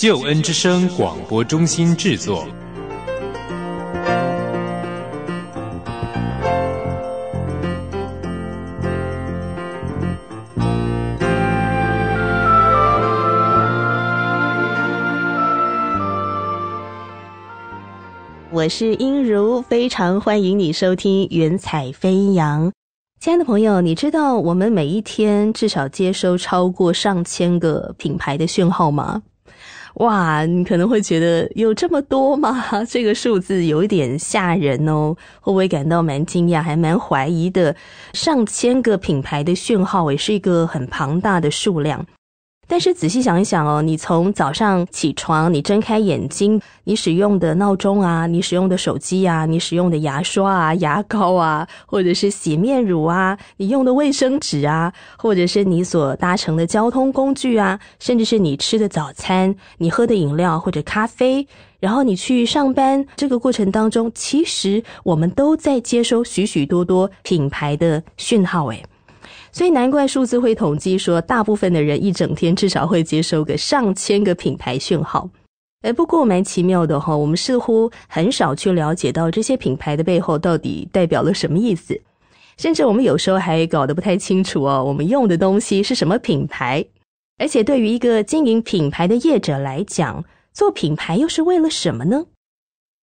救恩之声广播中心制作。我是英如，非常欢迎你收听《云彩飞扬》。亲爱的朋友，你知道我们每一天至少接收超过上千个品牌的讯号吗？哇，你可能会觉得有这么多吗？这个数字有一点吓人哦，会不会感到蛮惊讶，还蛮怀疑的？上千个品牌的讯号也是一个很庞大的数量。但是仔细想一想哦，你从早上起床，你睁开眼睛，你使用的闹钟啊，你使用的手机啊，你使用的牙刷啊、牙膏啊，或者是洗面乳啊，你用的卫生纸啊，或者是你所搭乘的交通工具啊，甚至是你吃的早餐、你喝的饮料或者咖啡，然后你去上班这个过程当中，其实我们都在接收许许多多品牌的讯号诶所以难怪数字会统计说，大部分的人一整天至少会接收个上千个品牌讯号。哎，不过蛮奇妙的哈，我们似乎很少去了解到这些品牌的背后到底代表了什么意思，甚至我们有时候还搞得不太清楚哦，我们用的东西是什么品牌。而且对于一个经营品牌的业者来讲，做品牌又是为了什么呢？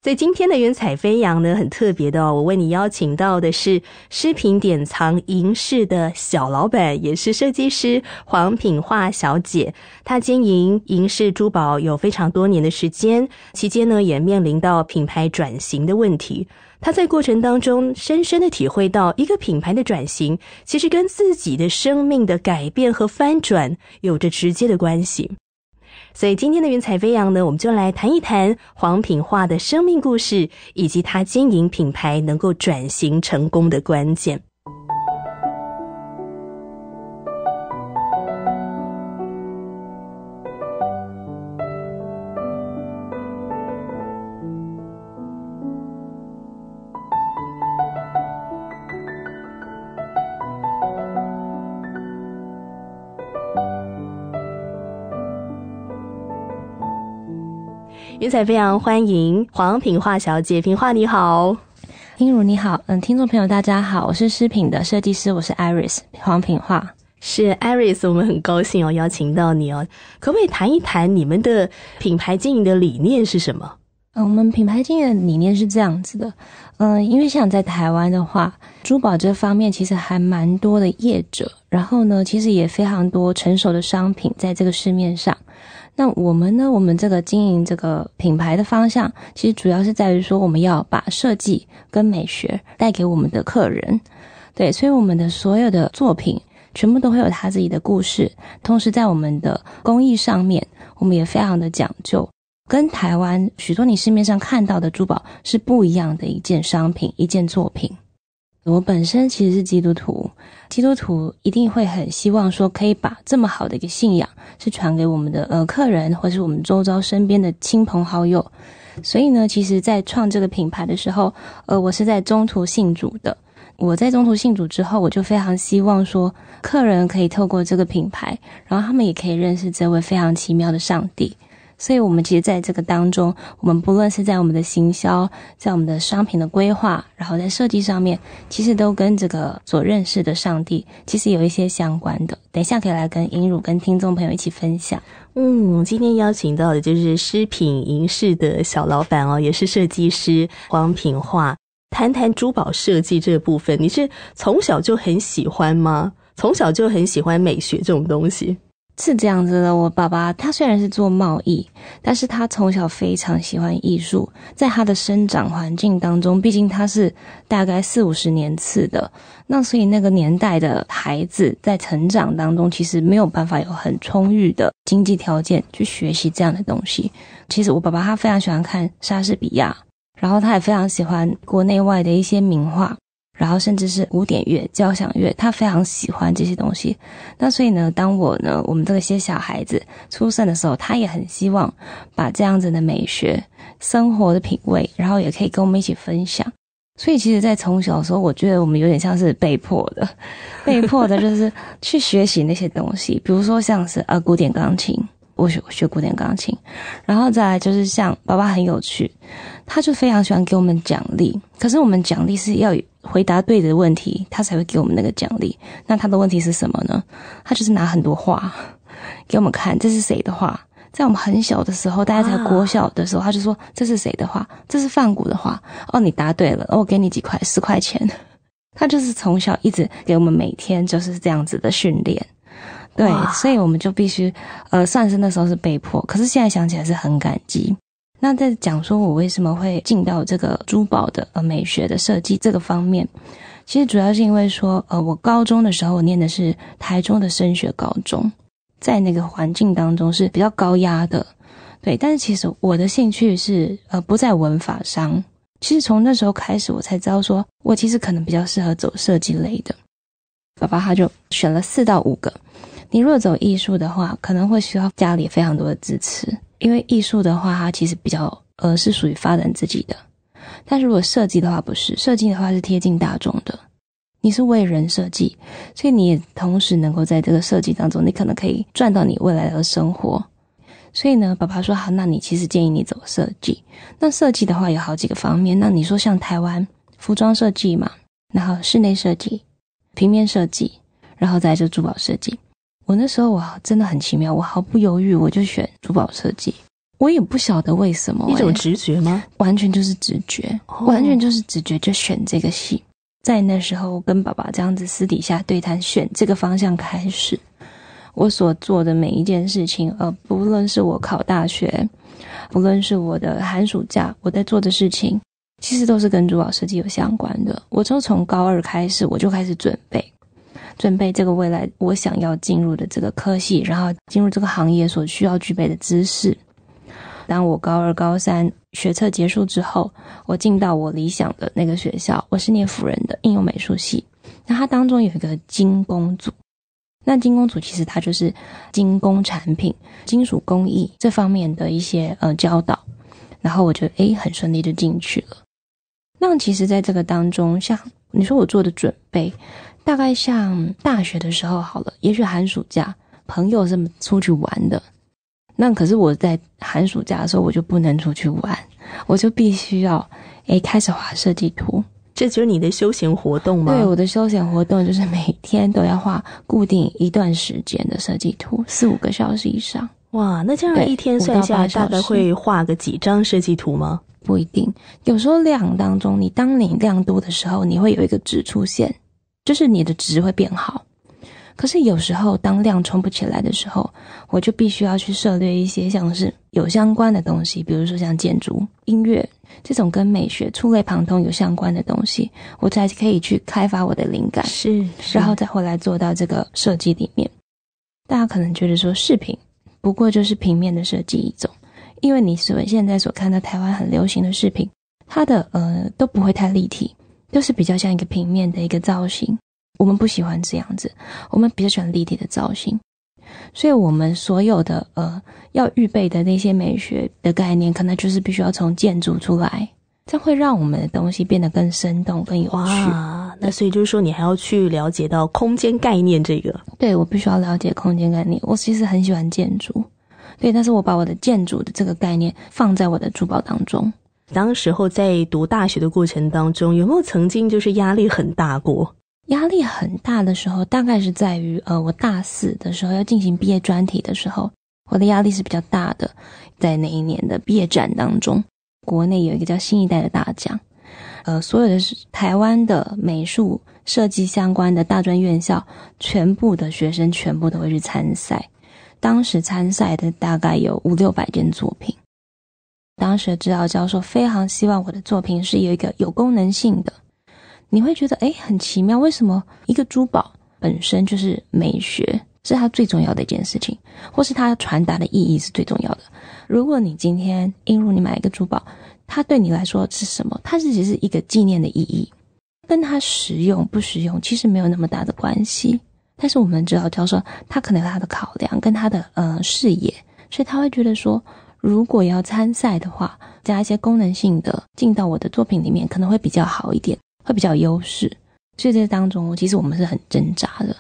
在今天的《云彩飞扬》呢，很特别的哦。我为你邀请到的是诗品典藏银饰的小老板，也是设计师黄品画小姐。她经营银饰珠宝有非常多年的时间，期间呢也面临到品牌转型的问题。她在过程当中深深的体会到，一个品牌的转型，其实跟自己的生命的改变和翻转有着直接的关系。所以今天的《云彩飞扬》呢，我们就来谈一谈黄品画的生命故事，以及他经营品牌能够转型成功的关键。云彩飞扬，欢迎黄品画小姐，品画你好，听如你好，嗯，听众朋友大家好，我是诗品的设计师，我是 Iris，黄品画是 Iris，我们很高兴哦，邀请到你哦，可不可以谈一谈你们的品牌经营的理念是什么？嗯，我们品牌经营的理念是这样子的，嗯，因为像在台湾的话，珠宝这方面其实还蛮多的业者，然后呢，其实也非常多成熟的商品在这个市面上。那我们呢？我们这个经营这个品牌的方向，其实主要是在于说，我们要把设计跟美学带给我们的客人。对，所以我们的所有的作品全部都会有它自己的故事。同时，在我们的工艺上面，我们也非常的讲究，跟台湾许多你市面上看到的珠宝是不一样的一件商品、一件作品。我本身其实是基督徒，基督徒一定会很希望说，可以把这么好的一个信仰是传给我们的呃客人，或是我们周遭身边的亲朋好友。所以呢，其实，在创这个品牌的时候，呃，我是在中途信主的。我在中途信主之后，我就非常希望说，客人可以透过这个品牌，然后他们也可以认识这位非常奇妙的上帝。所以，我们其实在这个当中，我们不论是在我们的行销，在我们的商品的规划，然后在设计上面，其实都跟这个所认识的上帝，其实有一些相关的。等一下可以来跟音乳跟听众朋友一起分享。嗯，今天邀请到的就是饰品银饰的小老板哦，也是设计师黄品画，谈谈珠宝设计这部分，你是从小就很喜欢吗？从小就很喜欢美学这种东西？是这样子的，我爸爸他虽然是做贸易，但是他从小非常喜欢艺术，在他的生长环境当中，毕竟他是大概四五十年次的，那所以那个年代的孩子在成长当中，其实没有办法有很充裕的经济条件去学习这样的东西。其实我爸爸他非常喜欢看莎士比亚，然后他也非常喜欢国内外的一些名画。然后甚至是古典乐、交响乐，他非常喜欢这些东西。那所以呢，当我呢，我们这些小孩子出生的时候，他也很希望把这样子的美学生活的品味，然后也可以跟我们一起分享。所以其实，在从小的时候，我觉得我们有点像是被迫的，被迫的就是 去学习那些东西，比如说像是呃古典钢琴，我学学古典钢琴，然后再来就是像爸爸很有趣。他就非常喜欢给我们奖励，可是我们奖励是要回答对的问题，他才会给我们那个奖励。那他的问题是什么呢？他就是拿很多画给我们看，这是谁的画？在我们很小的时候，大家才国小的时候，他就说这是谁的画？这是范谷的画。哦，你答对了，哦，我给你几块十块钱。他就是从小一直给我们每天就是这样子的训练。对，所以我们就必须呃，上升的时候是被迫，可是现在想起来是很感激。那在讲说我为什么会进到这个珠宝的呃美学的设计这个方面，其实主要是因为说呃我高中的时候我念的是台中的升学高中，在那个环境当中是比较高压的，对，但是其实我的兴趣是呃不在文法上，其实从那时候开始我才知道说我其实可能比较适合走设计类的，爸爸他就选了四到五个，你如果走艺术的话，可能会需要家里非常多的支持。因为艺术的话，它其实比较，呃，是属于发展自己的。但如果设计的话，不是，设计的话是贴近大众的，你是为人设计，所以你也同时能够在这个设计当中，你可能可以赚到你未来的生活。所以呢，爸爸说好，那你其实建议你走设计。那设计的话有好几个方面，那你说像台湾服装设计嘛，然后室内设计、平面设计，然后再就珠宝设计。我那时候我真的很奇妙，我毫不犹豫我就选珠宝设计，我也不晓得为什么，一种直觉吗？完全就是直觉，完全就是直觉就选这个系。在那时候，我跟爸爸这样子私底下对谈，选这个方向开始，我所做的每一件事情，呃，不论是我考大学，不论是我的寒暑假我在做的事情，其实都是跟珠宝设计有相关的。我就从高二开始，我就开始准备。准备这个未来我想要进入的这个科系，然后进入这个行业所需要具备的知识。当我高二、高三学测结束之后，我进到我理想的那个学校，我是念辅人的应用美术系。那它当中有一个精工组，那精工组其实它就是精工产品、金属工艺这方面的一些呃教导。然后我就诶很顺利就进去了。那其实在这个当中，像你说我做的准备。大概像大学的时候好了，也许寒暑假朋友是出去玩的，那可是我在寒暑假的时候我就不能出去玩，我就必须要诶开始画设计图。这就是你的休闲活动吗？对，我的休闲活动就是每天都要画固定一段时间的设计图，四五个小时以上。哇，那这样一天算下来大概会画个几张设计图吗？不一定，有时候量当中，你当你量多的时候，你会有一个值出现。就是你的值会变好，可是有时候当量冲不起来的时候，我就必须要去涉猎一些像是有相关的东西，比如说像建筑、音乐这种跟美学触类旁通有相关的东西，我才可以去开发我的灵感。是，然后再后来做到这个设计里面，大家可能觉得说视频不过就是平面的设计一种，因为你所现在所看到台湾很流行的视频，它的呃都不会太立体，都是比较像一个平面的一个造型。我们不喜欢这样子，我们比较喜欢立体的造型，所以我们所有的呃要预备的那些美学的概念，可能就是必须要从建筑出来，这会让我们的东西变得更生动、更有趣。哇，那所以就是说，你还要去了解到空间概念这个？对，我必须要了解空间概念。我其实很喜欢建筑，对，但是我把我的建筑的这个概念放在我的珠宝当中。当时候在读大学的过程当中，有没有曾经就是压力很大过？压力很大的时候，大概是在于，呃，我大四的时候要进行毕业专题的时候，我的压力是比较大的。在那一年的毕业展当中，国内有一个叫“新一代”的大奖，呃，所有的台湾的美术设计相关的大专院校，全部的学生全部都会去参赛。当时参赛的大概有五六百件作品。当时的指导教授非常希望我的作品是有一个有功能性的。你会觉得哎，很奇妙，为什么一个珠宝本身就是美学，是它最重要的一件事情，或是它传达的意义是最重要的？如果你今天，映入你买一个珠宝，它对你来说是什么？它是只是一个纪念的意义，跟它实用不实用其实没有那么大的关系。但是我们知道，教授他可能他的考量跟他的呃视野，所以他会觉得说，如果要参赛的话，加一些功能性的进到我的作品里面，可能会比较好一点。会比较优势，所以这当中其实我们是很挣扎的。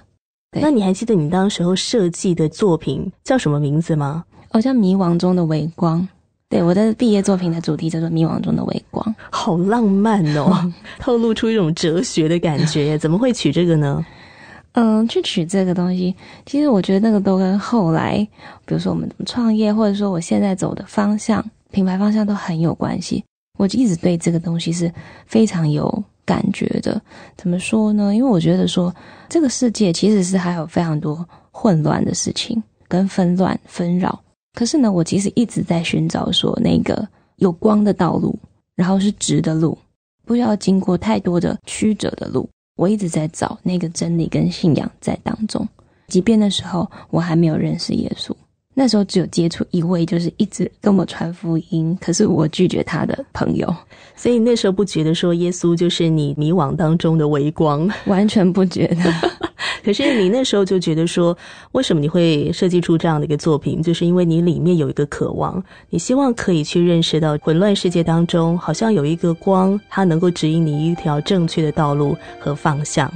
那你还记得你当时候设计的作品叫什么名字吗？哦，叫《迷惘中的微光》。对，我的毕业作品的主题叫做《迷惘中的微光》，好浪漫哦，透露出一种哲学的感觉。怎么会取这个呢？嗯，去取这个东西，其实我觉得那个都跟后来，比如说我们怎么创业，或者说我现在走的方向、品牌方向都很有关系。我就一直对这个东西是非常有。感觉的，怎么说呢？因为我觉得说，这个世界其实是还有非常多混乱的事情跟纷乱纷扰。可是呢，我其实一直在寻找说那个有光的道路，然后是直的路，不要经过太多的曲折的路。我一直在找那个真理跟信仰在当中，即便那时候我还没有认识耶稣。那时候只有接触一位，就是一直跟我传福音，可是我拒绝他的朋友。所以那时候不觉得说耶稣就是你迷惘当中的微光，完全不觉得。可是你那时候就觉得说，为什么你会设计出这样的一个作品？就是因为你里面有一个渴望，你希望可以去认识到混乱世界当中，好像有一个光，它能够指引你一条正确的道路和方向。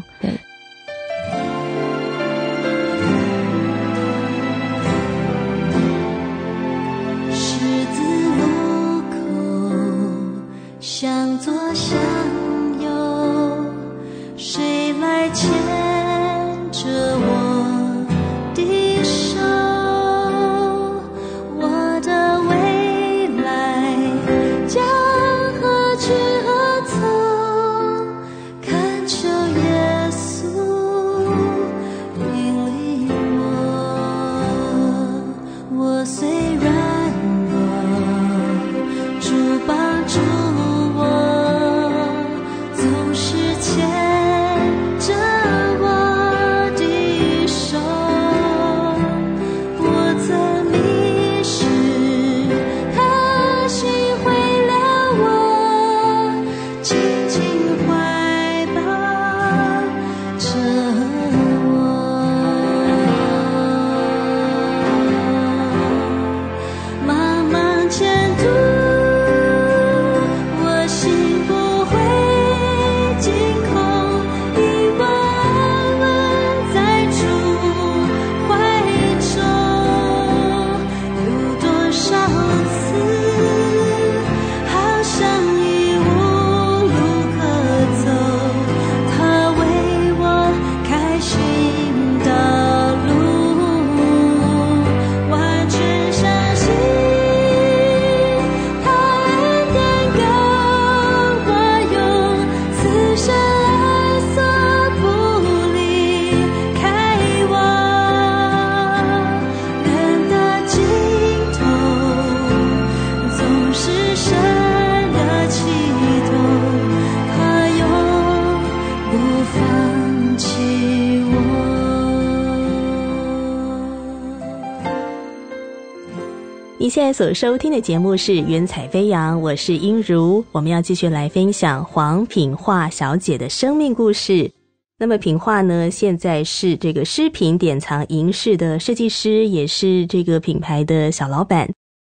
所收听的节目是《云彩飞扬》，我是音如，我们要继续来分享黄品画小姐的生命故事。那么品画呢，现在是这个饰品典藏银饰的设计师，也是这个品牌的小老板。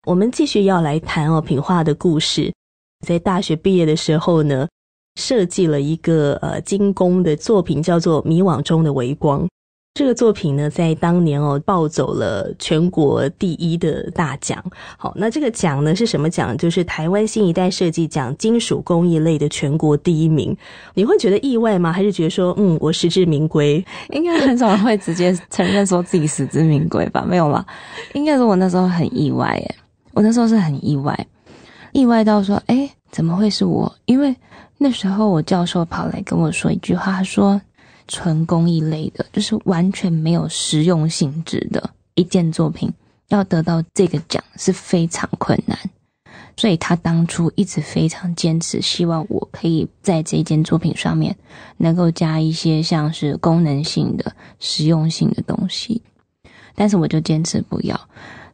我们继续要来谈哦品画的故事。在大学毕业的时候呢，设计了一个呃精工的作品，叫做《迷惘中的微光》。这个作品呢，在当年哦，抱走了全国第一的大奖。好，那这个奖呢，是什么奖？就是台湾新一代设计奖金属工艺类的全国第一名。你会觉得意外吗？还是觉得说，嗯，我实至名归？应该很少人会直接承认说自己实至名归吧？没有吧？应该是我那时候很意外。耶。我那时候是很意外，意外到说，哎，怎么会是我？因为那时候我教授跑来跟我说一句话，说。纯工艺类的，就是完全没有实用性质的一件作品，要得到这个奖是非常困难。所以他当初一直非常坚持，希望我可以在这件作品上面能够加一些像是功能性的、实用性的东西。但是我就坚持不要。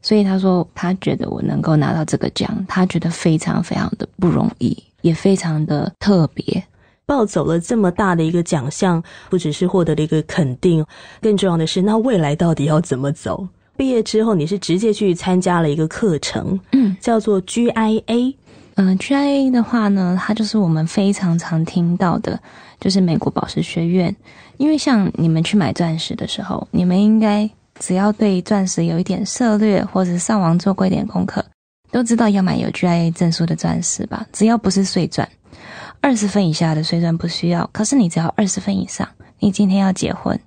所以他说他觉得我能够拿到这个奖，他觉得非常非常的不容易，也非常的特别。抱走了这么大的一个奖项，不只是获得了一个肯定，更重要的是，那未来到底要怎么走？毕业之后，你是直接去参加了一个课程，嗯，叫做 GIA，嗯，GIA 的话呢，它就是我们非常常听到的，就是美国宝石学院。因为像你们去买钻石的时候，你们应该只要对钻石有一点涉略，或者上网做过一点功课，都知道要买有 GIA 证书的钻石吧？只要不是碎钻。二十分以下的虽然不需要，可是你只要二十分以上，你今天要结婚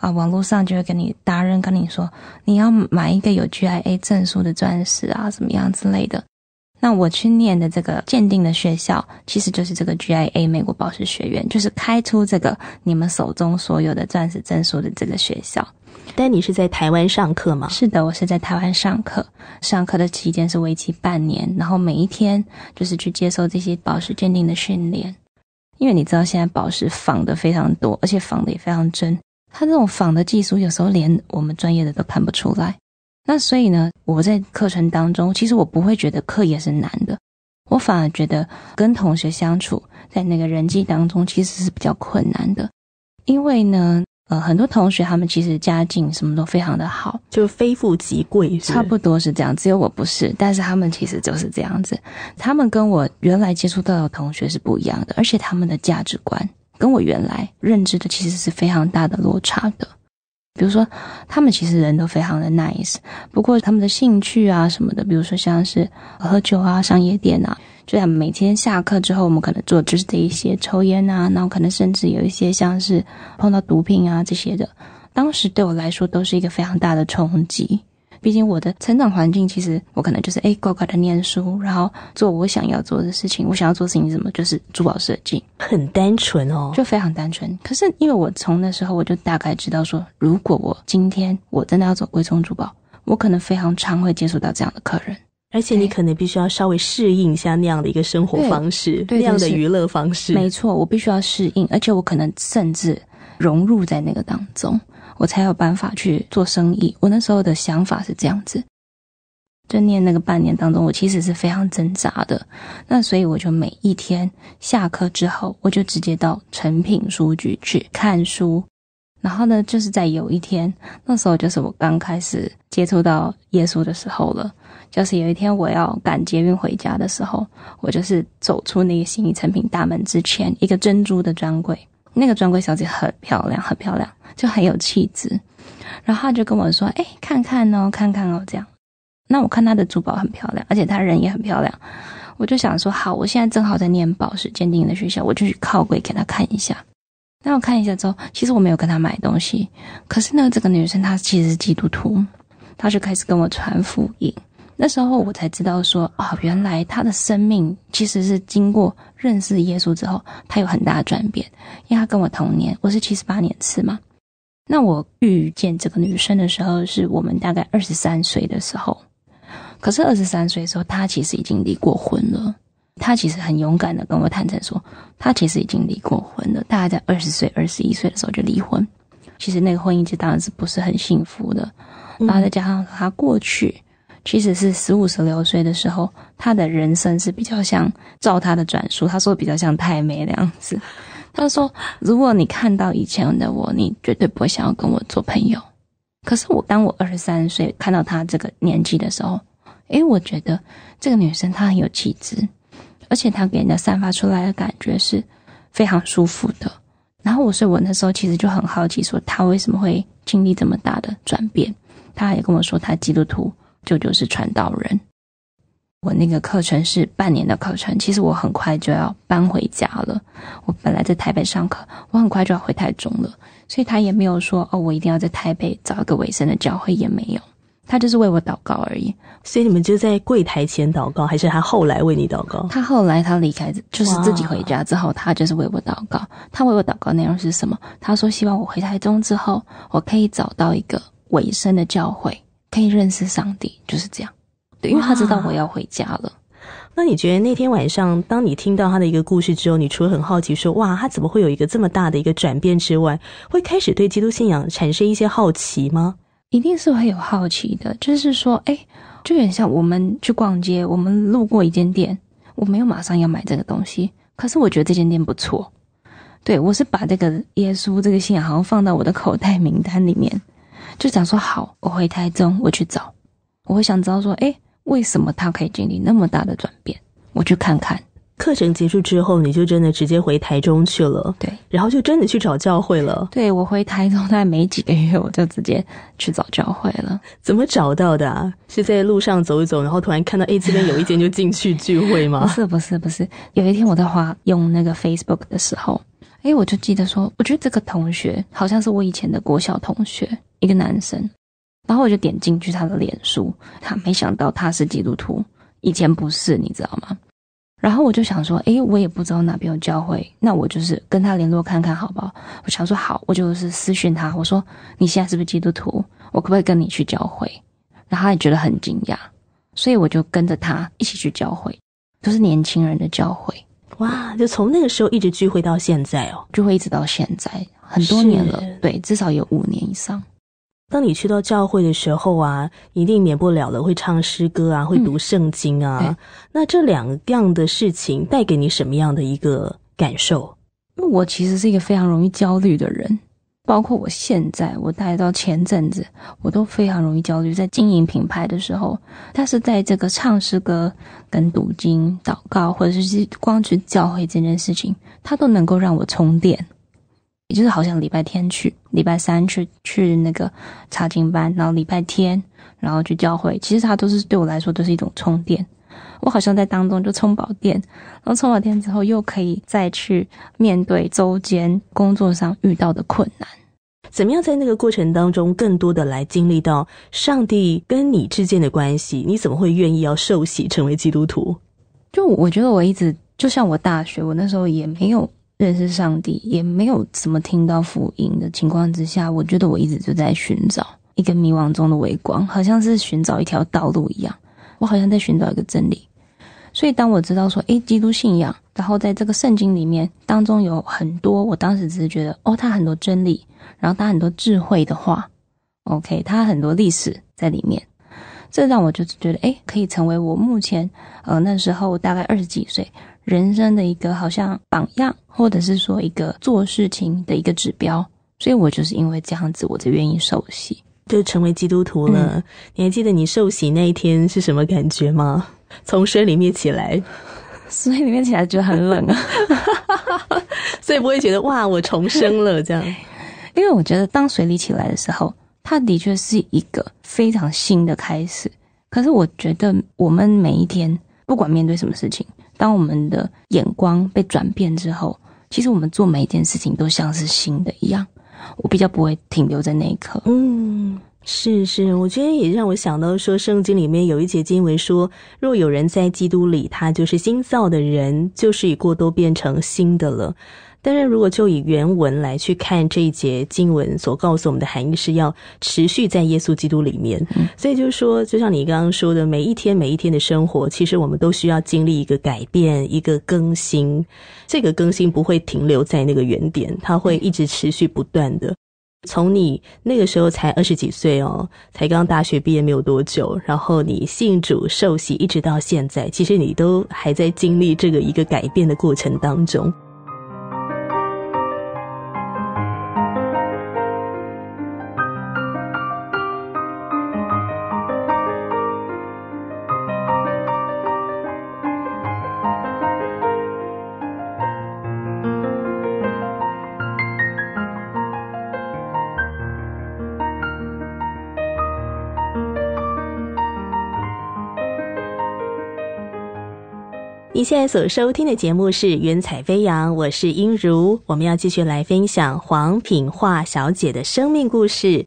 啊，网络上就会跟你达人跟你说，你要买一个有 G I A 证书的钻石啊，什么样之类的。那我去念的这个鉴定的学校，其实就是这个 G I A 美国宝石学院，就是开出这个你们手中所有的钻石证书的这个学校。但你是在台湾上课吗？是的，我是在台湾上课。上课的期间是为期半年，然后每一天就是去接受这些宝石鉴定的训练。因为你知道现在宝石仿的非常多，而且仿的也非常真。它这种仿的技术有时候连我们专业的都看不出来。那所以呢，我在课程当中，其实我不会觉得课也是难的，我反而觉得跟同学相处在那个人际当中其实是比较困难的，因为呢。呃，很多同学他们其实家境什么都非常的好，就是非富即贵，差不多是这样。只有我不是，但是他们其实就是这样子。他们跟我原来接触到的同学是不一样的，而且他们的价值观跟我原来认知的其实是非常大的落差的。比如说，他们其实人都非常的 nice，不过他们的兴趣啊什么的，比如说像是喝酒啊、上夜店啊。就像每天下课之后，我们可能做就是这一些抽烟啊，然后可能甚至有一些像是碰到毒品啊这些的，当时对我来说都是一个非常大的冲击。毕竟我的成长环境，其实我可能就是哎乖乖的念书，然后做我想要做的事情。我想要做的事情什么？就是珠宝设计，很单纯哦，就非常单纯。可是因为我从那时候我就大概知道说，如果我今天我真的要走贵重珠宝，我可能非常常会接触到这样的客人。而且你可能必须要稍微适应一下那样的一个生活方式，那样的娱乐方式。没错，我必须要适应，而且我可能甚至融入在那个当中，我才有办法去做生意。我那时候的想法是这样子：，就念那个半年当中，我其实是非常挣扎的。那所以我就每一天下课之后，我就直接到诚品书局去看书。然后呢，就是在有一天，那时候就是我刚开始接触到耶稣的时候了。就是有一天我要赶捷运回家的时候，我就是走出那个新仪成品大门之前，一个珍珠的专柜，那个专柜小姐很漂亮，很漂亮，就很有气质。然后她就跟我说：“哎，看看哦，看看哦，这样。”那我看她的珠宝很漂亮，而且她人也很漂亮，我就想说：“好，我现在正好在念宝石鉴定的学校，我就去靠柜给她看一下。”那我看一下之后，其实我没有跟她买东西，可是呢，这个女生她其实是基督徒，她就开始跟我传福音。那时候我才知道，说啊，原来他的生命其实是经过认识耶稣之后，他有很大的转变。因为他跟我同年，我是七十八年次嘛。那我遇见这个女生的时候，是我们大概二十三岁的时候。可是二十三岁的时候，她其实已经离过婚了。她其实很勇敢的跟我坦诚说，她其实已经离过婚了，大概在二十岁、二十一岁的时候就离婚。其实那个婚姻就当然是不是很幸福的。然后再加上她过去。其实是十五十六岁的时候，她的人生是比较像，照她的转述，她说比较像太美那样子。她说，如果你看到以前的我，你绝对不会想要跟我做朋友。可是我当我二十三岁看到她这个年纪的时候，诶，我觉得这个女生她很有气质，而且她给人家散发出来的感觉是非常舒服的。然后我是我那时候其实就很好奇，说她为什么会经历这么大的转变？她还跟我说她基督徒。舅舅是传道人，我那个课程是半年的课程。其实我很快就要搬回家了，我本来在台北上课，我很快就要回台中了，所以他也没有说哦，我一定要在台北找一个尾声的教会，也没有，他就是为我祷告而已。所以你们就在柜台前祷告，还是他后来为你祷告？他后来他离开，就是自己回家之后，他就是为我祷告。他为我祷告内容是什么？他说希望我回台中之后，我可以找到一个尾声的教会。可以认识上帝，就是这样。对，因为他知道我要回家了。那你觉得那天晚上，当你听到他的一个故事之后，你除了很好奇说“哇，他怎么会有一个这么大的一个转变”之外，会开始对基督信仰产生一些好奇吗？一定是会有好奇的。就是说，哎，就有点像我们去逛街，我们路过一间店，我没有马上要买这个东西，可是我觉得这间店不错。对，我是把这个耶稣这个信仰，好像放到我的口袋名单里面。就讲说好，我回台中，我去找。我会想知道说，哎，为什么他可以经历那么大的转变？我去看看。课程结束之后，你就真的直接回台中去了？对。然后就真的去找教会了？对，我回台中概没几个月，我就直接去找教会了。怎么找到的？是在路上走一走，然后突然看到，哎，这边有一间就进去聚会吗？不是，不是，不是。有一天我在花用那个 Facebook 的时候。哎，我就记得说，我觉得这个同学好像是我以前的国小同学，一个男生。然后我就点进去他的脸书，他没想到他是基督徒，以前不是，你知道吗？然后我就想说，哎，我也不知道哪边有教会，那我就是跟他联络看看，好不好？我想说好，我就是私讯他，我说你现在是不是基督徒？我可不可以跟你去教会？然后他也觉得很惊讶，所以我就跟着他一起去教会，都是年轻人的教会。哇，就从那个时候一直聚会到现在哦，聚会一直到现在很多年了，对，至少有五年以上。当你去到教会的时候啊，一定免不了了会唱诗歌啊，会读圣经啊。那这两样的事情带给你什么样的一个感受？我其实是一个非常容易焦虑的人。包括我现在，我待到前阵子，我都非常容易焦虑。在经营品牌的时候，他是在这个唱诗歌、跟读经、祷告，或者是光去教会这件事情，他都能够让我充电。也就是，好像礼拜天去，礼拜三去去那个查经班，然后礼拜天，然后去教会，其实他都是对我来说都是一种充电。我好像在当中就充饱电，然后充饱电之后又可以再去面对周间工作上遇到的困难。怎么样在那个过程当中，更多的来经历到上帝跟你之间的关系？你怎么会愿意要受洗成为基督徒？就我觉得我一直就像我大学，我那时候也没有认识上帝，也没有怎么听到福音的情况之下，我觉得我一直就在寻找一个迷惘中的微光，好像是寻找一条道路一样。我好像在寻找一个真理，所以当我知道说，诶，基督信仰，然后在这个圣经里面当中有很多，我当时只是觉得，哦，他很多真理，然后他很多智慧的话，OK，他很多历史在里面，这让我就是觉得，诶，可以成为我目前，呃，那时候大概二十几岁人生的一个好像榜样，或者是说一个做事情的一个指标，所以我就是因为这样子，我才愿意受洗。就成为基督徒了。你还记得你受洗那一天是什么感觉吗？从水里面起来，水里面起来觉得很冷，啊，所以不会觉得哇，我重生了这样。因为我觉得当水里起来的时候，它的确是一个非常新的开始。可是我觉得我们每一天，不管面对什么事情，当我们的眼光被转变之后，其实我们做每一件事情都像是新的一样。我比较不会停留在那一刻。嗯，是是，我觉得也让我想到说，圣经里面有一节经文说，若有人在基督里，他就是新造的人，就是已过多变成新的了。但是如果就以原文来去看这一节经文所告诉我们的含义，是要持续在耶稣基督里面。所以就是说，就像你刚刚说的，每一天每一天的生活，其实我们都需要经历一个改变、一个更新。这个更新不会停留在那个原点，它会一直持续不断的。从你那个时候才二十几岁哦，才刚大学毕业没有多久，然后你信主受洗，一直到现在，其实你都还在经历这个一个改变的过程当中。你现在所收听的节目是《云彩飞扬》，我是音如，我们要继续来分享黄品华小姐的生命故事，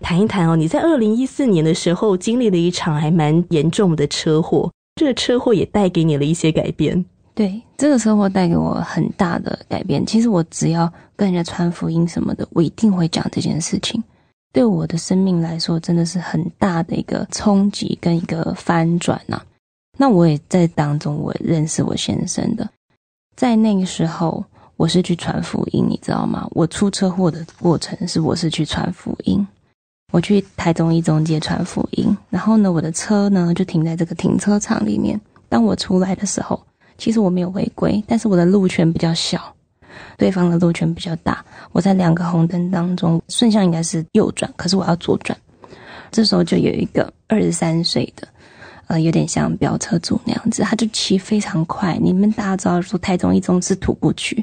谈一谈哦。你在二零一四年的时候经历了一场还蛮严重的车祸，这个车祸也带给你了一些改变。对，这个车祸带给我很大的改变。其实我只要跟人家传福音什么的，我一定会讲这件事情。对我的生命来说，真的是很大的一个冲击跟一个翻转呐。那我也在当中，我认识我先生的，在那个时候，我是去传福音，你知道吗？我出车祸的过程是，我是去传福音，我去台中一中街传福音，然后呢，我的车呢就停在这个停车场里面。当我出来的时候，其实我没有违规，但是我的路权比较小，对方的路权比较大。我在两个红灯当中，顺向应该是右转，可是我要左转。这时候就有一个二十三岁的。呃，有点像飙车族那样子，他就骑非常快。你们大家知道，说台中一中是徒步区，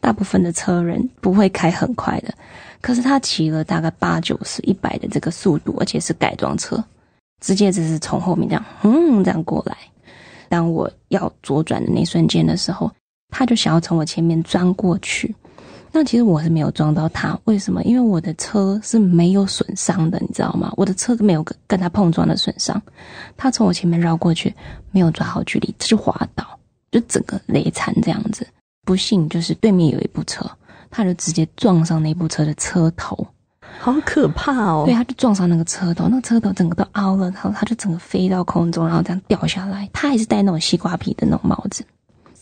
大部分的车人不会开很快的。可是他骑了大概八九十、一百的这个速度，而且是改装车，直接就是从后面这样，嗯，这样过来。当我要左转的那瞬间的时候，他就想要从我前面钻过去。但其实我是没有撞到他，为什么？因为我的车是没有损伤的，你知道吗？我的车没有跟跟他碰撞的损伤。他从我前面绕过去，没有抓好距离，他就滑倒，就整个累残这样子。不幸就是对面有一部车，他就直接撞上那部车的车头，好可怕哦！对，他就撞上那个车头，那车头整个都凹了，然后他就整个飞到空中，然后这样掉下来。他还是戴那种西瓜皮的那种帽子，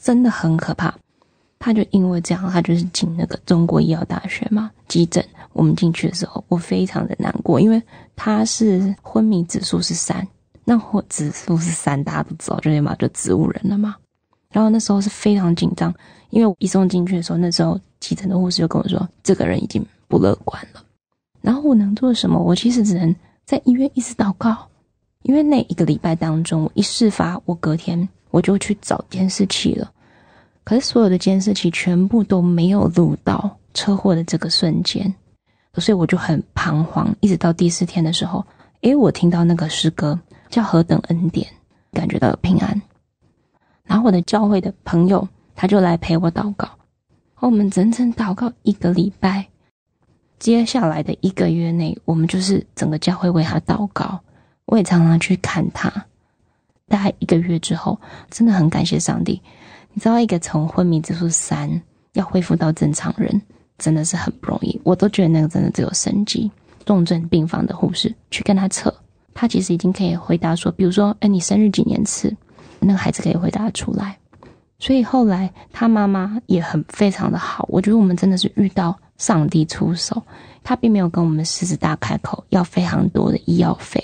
真的很可怕。他就因为这样，他就是进那个中国医药大学嘛，急诊。我们进去的时候，我非常的难过，因为他是昏迷指数是三，那我指数是三，大家都知道，就立马就植物人了嘛。然后那时候是非常紧张，因为我一送进去的时候，那时候急诊的护士就跟我说，这个人已经不乐观了。然后我能做什么？我其实只能在医院一直祷告，因为那一个礼拜当中，我一事发，我隔天我就去找监视器了。可是所有的监视器全部都没有录到车祸的这个瞬间，所以我就很彷徨。一直到第四天的时候，诶，我听到那个诗歌叫《何等恩典》，感觉到平安。然后我的教会的朋友他就来陪我祷告，我们整整祷告一个礼拜。接下来的一个月内，我们就是整个教会为他祷告。我也常常去看他。大概一个月之后，真的很感谢上帝。你知道一个从昏迷指数三要恢复到正常人，真的是很不容易。我都觉得那个真的只有神级重症病房的护士去跟他测，他其实已经可以回答说，比如说，哎，你生日几年次？那个孩子可以回答出来。所以后来他妈妈也很非常的好，我觉得我们真的是遇到上帝出手，他并没有跟我们狮子大开口要非常多的医药费，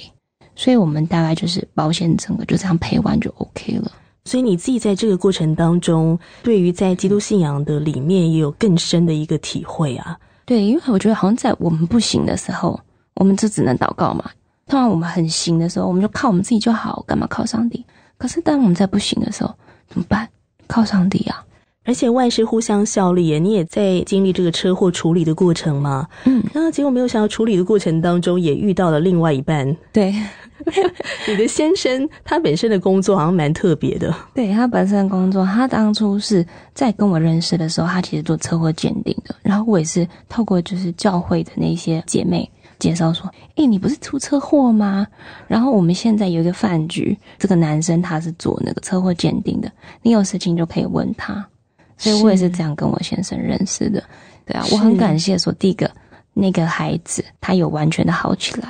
所以我们大概就是保险整个就这样赔完就 OK 了。所以你自己在这个过程当中，对于在基督信仰的里面也有更深的一个体会啊。对，因为我觉得好像在我们不行的时候，我们就只能祷告嘛；，当然我们很行的时候，我们就靠我们自己就好，干嘛靠上帝？可是当我们在不行的时候，怎么办？靠上帝啊！而且万事互相效力耶，你也在经历这个车祸处理的过程吗？嗯，那结果没有想到处理的过程当中也遇到了另外一半。对，你的先生他本身的工作好像蛮特别的。对他本身的工作，他当初是在跟我认识的时候，他其实做车祸鉴定的。然后我也是透过就是教会的那些姐妹介绍说，哎，你不是出车祸吗？然后我们现在有一个饭局，这个男生他是做那个车祸鉴定的，你有事情就可以问他。所以我也是这样跟我先生认识的，对啊，我很感谢。说第一个，那个孩子他有完全的好起来；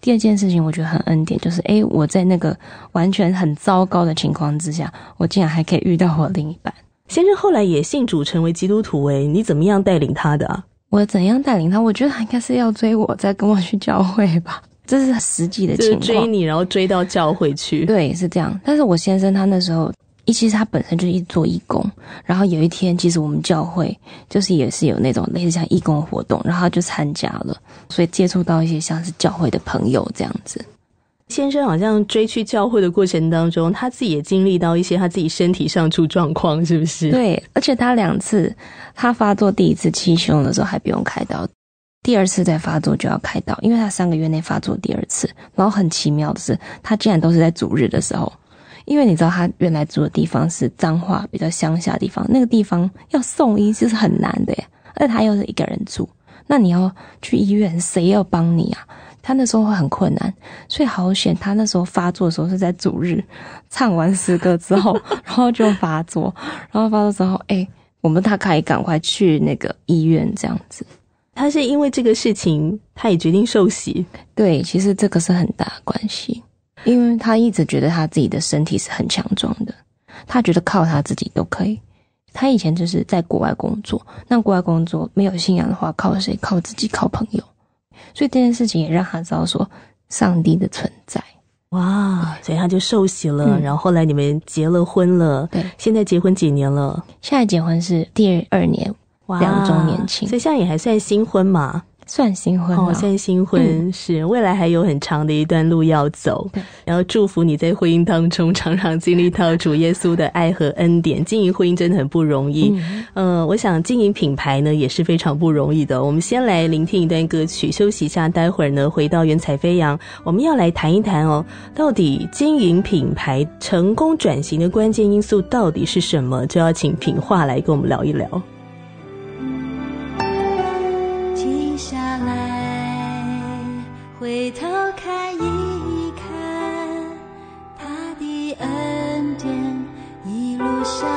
第二件事情，我觉得很恩典，就是诶，我在那个完全很糟糕的情况之下，我竟然还可以遇到我另一半先生。后来也信主，成为基督徒。诶，你怎么样带领他的？我怎样带领他？我觉得他应该是要追我，再跟我去教会吧。这是实际的情况，就是追你，然后追到教会去。对，是这样。但是我先生他那时候。一其实他本身就一做义工，然后有一天，其实我们教会就是也是有那种类似像义工活动，然后他就参加了，所以接触到一些像是教会的朋友这样子。先生好像追去教会的过程当中，他自己也经历到一些他自己身体上出状况，是不是？对，而且他两次他发作，第一次气胸的时候还不用开刀，第二次再发作就要开刀，因为他三个月内发作第二次，然后很奇妙的是，他竟然都是在主日的时候。因为你知道他原来住的地方是脏话比较乡下的地方，那个地方要送医就是很难的耶，而他又是一个人住，那你要去医院，谁要帮你啊？他那时候很困难，所以好险他那时候发作的时候是在主日唱完诗歌之后，然后就发作，然后发作之后，哎，我们他可以赶快去那个医院这样子。他是因为这个事情，他也决定受洗。对，其实这个是很大关系。因为他一直觉得他自己的身体是很强壮的，他觉得靠他自己都可以。他以前就是在国外工作，那国外工作没有信仰的话，靠谁？靠自己？靠朋友？所以这件事情也让他知道说上帝的存在。哇！所以他就受洗了。然后后来你们结了婚了。对。现在结婚几年了？现在结婚是第二年，两周年庆。所以现在也还算新婚嘛？算新婚哦，现在新婚是未来还有很长的一段路要走。然后祝福你在婚姻当中常常经历到主耶稣的爱和恩典。经营婚姻真的很不容易。嗯，我想经营品牌呢也是非常不容易的。我们先来聆听一段歌曲，休息一下，待会儿呢回到《云彩飞扬》，我们要来谈一谈哦，到底经营品牌成功转型的关键因素到底是什么？就要请品化来跟我们聊一聊。回头看一看他的恩典一路相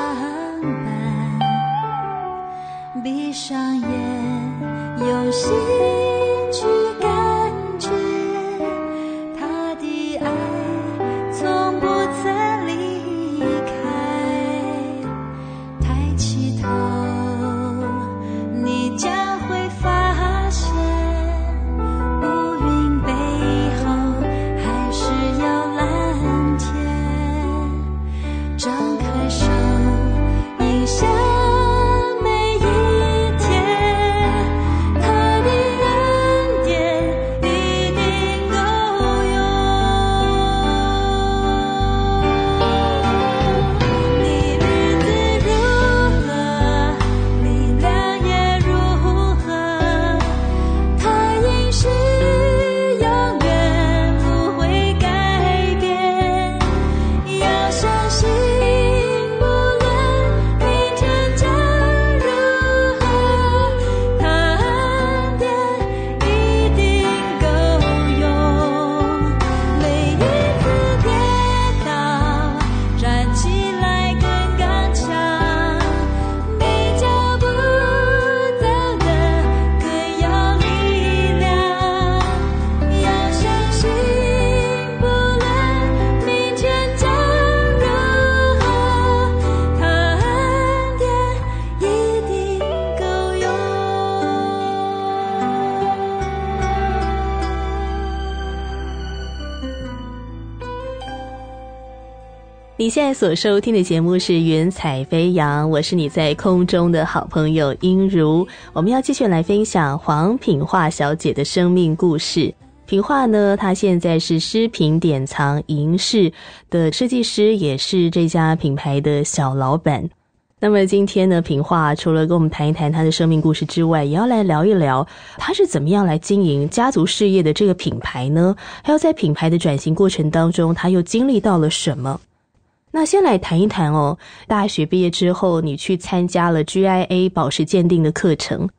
伴，闭上眼用心。你现在所收听的节目是《云彩飞扬》，我是你在空中的好朋友音如。我们要继续来分享黄品画小姐的生命故事。品画呢，她现在是诗品典藏银饰的设计师，也是这家品牌的小老板。那么今天呢，品画除了跟我们谈一谈她的生命故事之外，也要来聊一聊她是怎么样来经营家族事业的这个品牌呢？还有在品牌的转型过程当中，她又经历到了什么？那先来谈一谈哦，大学毕业之后，你去参加了 GIA 宝石鉴定的课程。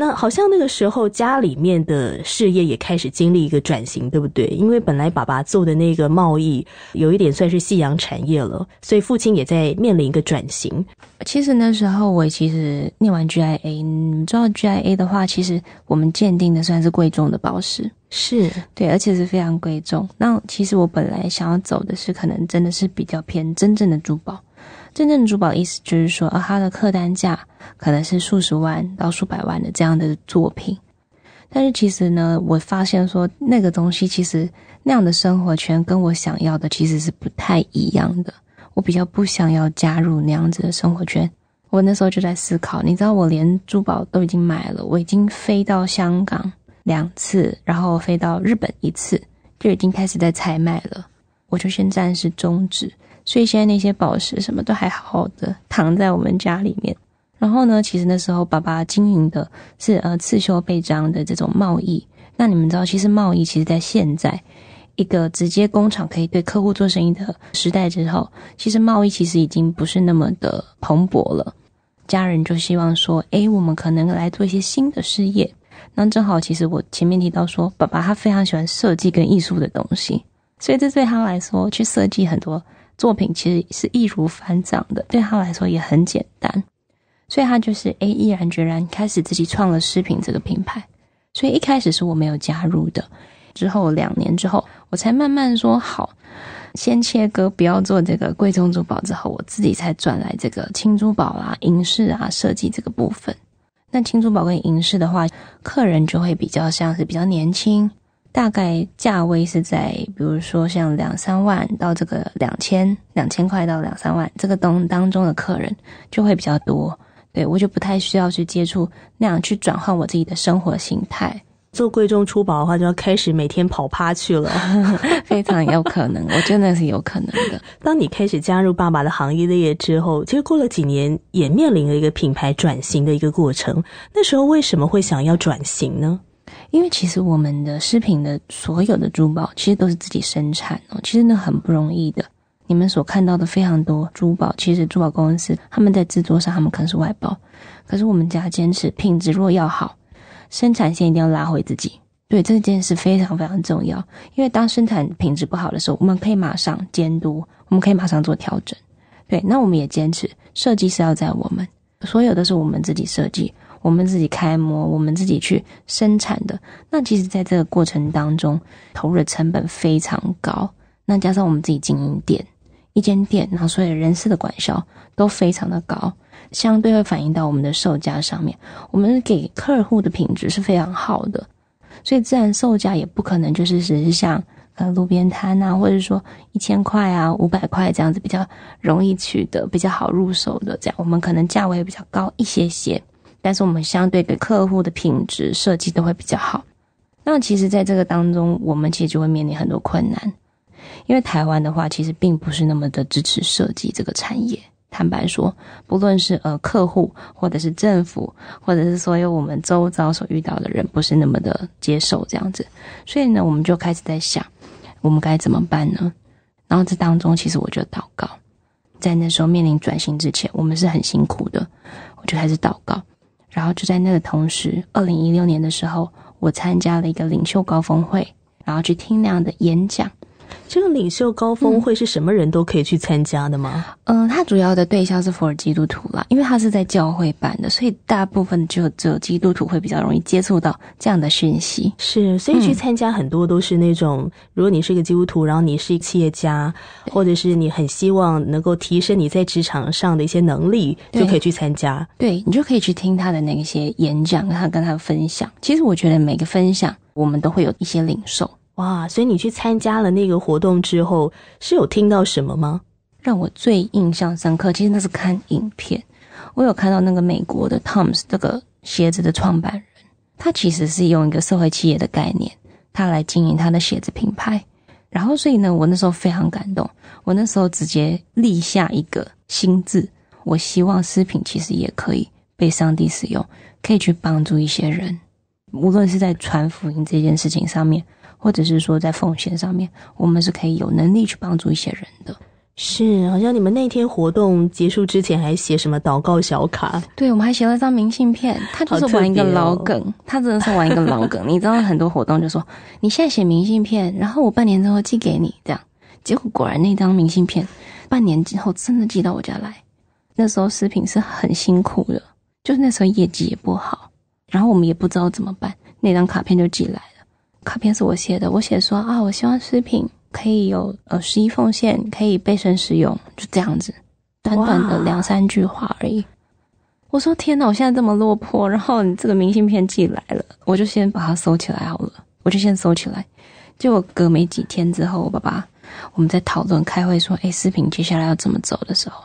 那好像那个时候家里面的事业也开始经历一个转型，对不对？因为本来爸爸做的那个贸易有一点算是夕阳产业了，所以父亲也在面临一个转型。其实那时候我其实念完 GIA，你知道 GIA 的话，其实我们鉴定的算是贵重的宝石，是对，而且是非常贵重。那其实我本来想要走的是，可能真的是比较偏真正的珠宝。真正珠宝意思就是说，呃，它的客单价可能是数十万到数百万的这样的作品。但是其实呢，我发现说那个东西，其实那样的生活圈跟我想要的其实是不太一样的。我比较不想要加入那样子的生活圈。我那时候就在思考，你知道，我连珠宝都已经买了，我已经飞到香港两次，然后飞到日本一次，就已经开始在采买了。我就先暂时终止。所以现在那些宝石什么都还好好的躺在我们家里面。然后呢，其实那时候爸爸经营的是呃刺绣背章的这种贸易。那你们知道，其实贸易其实在现在一个直接工厂可以对客户做生意的时代之后，其实贸易其实已经不是那么的蓬勃了。家人就希望说，诶，我们可能来做一些新的事业。那正好，其实我前面提到说，爸爸他非常喜欢设计跟艺术的东西，所以这对他来说，去设计很多。作品其实是易如反掌的，对他来说也很简单，所以他就是哎毅然决然开始自己创了诗品这个品牌，所以一开始是我没有加入的，之后两年之后我才慢慢说好，先切割不要做这个贵重珠宝，之后我自己才转来这个轻珠宝啊、银饰啊设计这个部分。那轻珠宝跟银饰的话，客人就会比较像是比较年轻。大概价位是在，比如说像两三万到这个两千两千块到两三万这个东当中的客人就会比较多，对我就不太需要去接触那样去转换我自己的生活形态。做贵重珠宝的话，就要开始每天跑趴去了，非常有可能，我真的是有可能的。当你开始加入爸爸的行业业之后，其实过了几年也面临了一个品牌转型的一个过程。那时候为什么会想要转型呢？因为其实我们的饰品的所有的珠宝其实都是自己生产哦，其实那很不容易的。你们所看到的非常多珠宝，其实珠宝公司他们在制作上他们可能是外包，可是我们家坚持品质若要好，生产线一定要拉回自己。对，这这件事非常非常重要，因为当生产品质不好的时候，我们可以马上监督，我们可以马上做调整。对，那我们也坚持设计是要在我们，所有都是我们自己设计。我们自己开模，我们自己去生产的。那其实，在这个过程当中，投入的成本非常高。那加上我们自己经营店，一间店，然后所有人事的管销都非常的高，相对会反映到我们的售价上面。我们给客户的品质是非常好的，所以自然售价也不可能就是只是像呃路边摊啊，或者说一千块啊、五百块这样子比较容易取得、比较好入手的这样。我们可能价位比较高一些些。但是我们相对给客户的品质设计都会比较好。那其实，在这个当中，我们其实就会面临很多困难，因为台湾的话，其实并不是那么的支持设计这个产业。坦白说，不论是呃客户，或者是政府，或者是所有我们周遭所遇到的人，不是那么的接受这样子。所以呢，我们就开始在想，我们该怎么办呢？然后这当中，其实我就祷告，在那时候面临转型之前，我们是很辛苦的，我就开始祷告。然后就在那个同时，二零一六年的时候，我参加了一个领袖高峰会，然后去听那样的演讲。这个领袖高峰会是什么人都可以去参加的吗？嗯，他主要的对象是佛尔基督徒啦，因为他是在教会办的，所以大部分就只有基督徒会比较容易接触到这样的讯息。是，所以去参加很多都是那种，如果你是一个基督徒，然后你是一个企业家，或者是你很希望能够提升你在职场上的一些能力，就可以去参加。对你就可以去听他的那些演讲，他跟他的分享。其实我觉得每个分享，我们都会有一些领受。哇！所以你去参加了那个活动之后，是有听到什么吗？让我最印象深刻。其实那是看影片，我有看到那个美国的 Tom's 这个鞋子的创办人，他其实是用一个社会企业的概念，他来经营他的鞋子品牌。然后，所以呢，我那时候非常感动。我那时候直接立下一个心志，我希望食品其实也可以被上帝使用，可以去帮助一些人，无论是在传福音这件事情上面。或者是说，在奉献上面，我们是可以有能力去帮助一些人的。是，好像你们那天活动结束之前还写什么祷告小卡？对，我们还写了张明信片。他就是玩一个老梗，他真的是玩一个老梗。你知道很多活动就说，你现在写明信片，然后我半年之后寄给你，这样。结果果然那张明信片，半年之后真的寄到我家来。那时候食品是很辛苦的，就是那时候业绩也不好，然后我们也不知道怎么办，那张卡片就寄来了。卡片是我写的，我写说啊，我希望视品可以有呃十一奉献，可以背身使用，就这样子，短短的两三句话而已。我说天哪，我现在这么落魄，然后你这个明信片寄来了，我就先把它收起来好了，我就先收起来。结果隔没几天之后，我爸爸我们在讨论开会说，哎，视频接下来要怎么走的时候，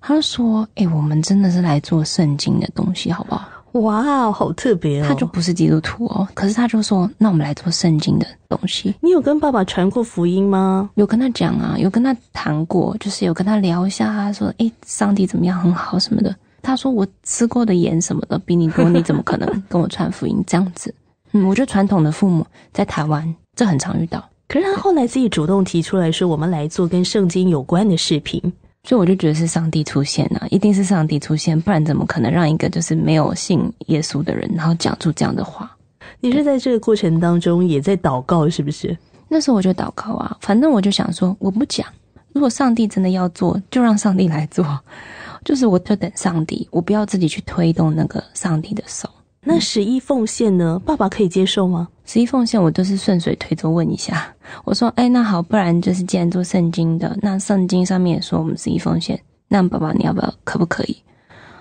他说，哎，我们真的是来做圣经的东西，好不好？哇好特别哦！他就不是基督徒哦，可是他就说，那我们来做圣经的东西。你有跟爸爸传过福音吗？有跟他讲啊，有跟他谈过，就是有跟他聊一下。啊，说，哎，上帝怎么样，很好什么的。他说，我吃过的盐什么的比你多，你怎么可能跟我传福音这样子？嗯，我觉得传统的父母在台湾这很常遇到。可是他后来自己主动提出来说，我们来做跟圣经有关的视频。所以我就觉得是上帝出现啊，一定是上帝出现，不然怎么可能让一个就是没有信耶稣的人，然后讲出这样的话？你是在这个过程当中也在祷告是不是？那时候我就祷告啊，反正我就想说，我不讲，如果上帝真的要做，就让上帝来做，就是我就等上帝，我不要自己去推动那个上帝的手。那十一奉献呢？爸爸可以接受吗？十一奉献，我都是顺水推舟问一下。我说：“哎，那好，不然就是既然做圣经的，那圣经上面也说我们十一奉献，那爸爸你要不要？可不可以？”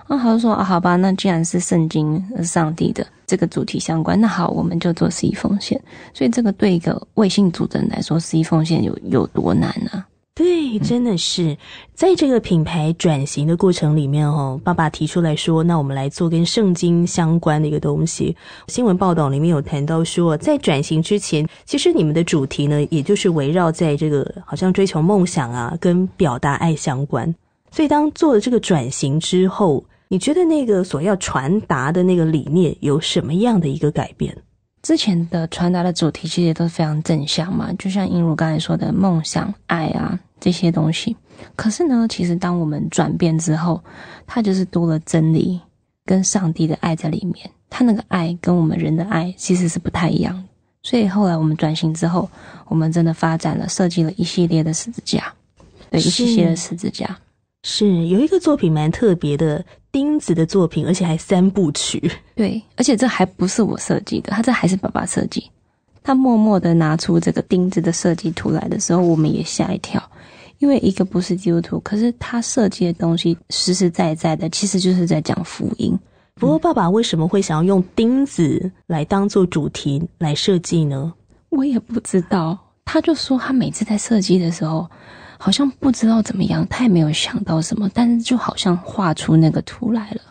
啊，他就啊，好吧，那既然是圣经、上帝的这个主题相关，那好，我们就做十一奉献。所以，这个对一个未信主的人来说，十一奉献有有多难呢？”对，真的是在这个品牌转型的过程里面哦，爸爸提出来说，那我们来做跟圣经相关的一个东西。新闻报道里面有谈到说，在转型之前，其实你们的主题呢，也就是围绕在这个好像追求梦想啊，跟表达爱相关。所以当做了这个转型之后，你觉得那个所要传达的那个理念有什么样的一个改变？之前的传达的主题其实都是非常正向嘛，就像英如刚才说的梦想、爱啊这些东西。可是呢，其实当我们转变之后，它就是多了真理跟上帝的爱在里面。它那个爱跟我们人的爱其实是不太一样所以后来我们转型之后，我们真的发展了、设计了一系列的十字架，对，一系列的十字架。是有一个作品蛮特别的，钉子的作品，而且还三部曲。对，而且这还不是我设计的，他这还是爸爸设计。他默默的拿出这个钉子的设计图来的时候，我们也吓一跳，因为一个不是基督徒，可是他设计的东西实实在在的，其实就是在讲福音。不过爸爸为什么会想要用钉子来当做主题来设计呢？我也不知道，他就说他每次在设计的时候。好像不知道怎么样，他也没有想到什么，但是就好像画出那个图来了。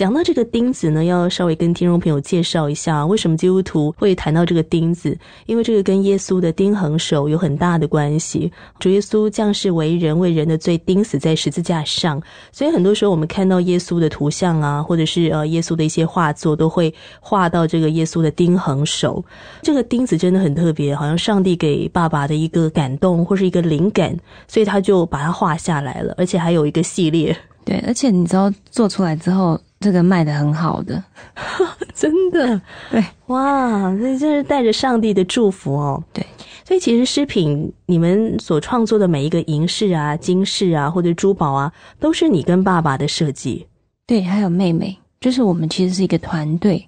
讲到这个钉子呢，要稍微跟听众朋友介绍一下，为什么基督徒会谈到这个钉子？因为这个跟耶稣的钉痕手有很大的关系。主耶稣降世为人，为人的罪钉死在十字架上，所以很多时候我们看到耶稣的图像啊，或者是呃耶稣的一些画作，都会画到这个耶稣的钉痕手。这个钉子真的很特别，好像上帝给爸爸的一个感动或是一个灵感，所以他就把它画下来了。而且还有一个系列，对，而且你知道做出来之后。这个卖的很好的，真的对哇！这真是带着上帝的祝福哦。对，所以其实饰品你们所创作的每一个银饰啊、金饰啊，或者珠宝啊，都是你跟爸爸的设计。对，还有妹妹，就是我们其实是一个团队。